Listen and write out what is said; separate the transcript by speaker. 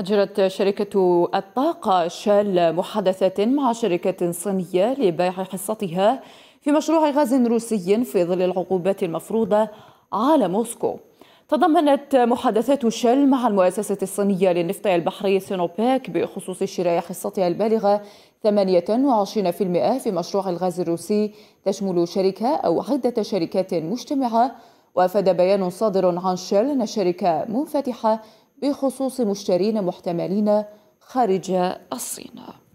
Speaker 1: أجرت شركة الطاقة شال محادثات مع شركة صينية لبيع حصتها في مشروع غاز روسي في ظل العقوبات المفروضة على موسكو تضمنت محادثات شل مع المؤسسة الصينية للنفط البحري سينوباك بخصوص شراء حصتها البالغة 28% في مشروع الغاز الروسي تشمل شركة أو عدة شركات مجتمعة وافاد بيان صادر عن شل أن الشركة منفتحة بخصوص مشترين محتملين خارج الصين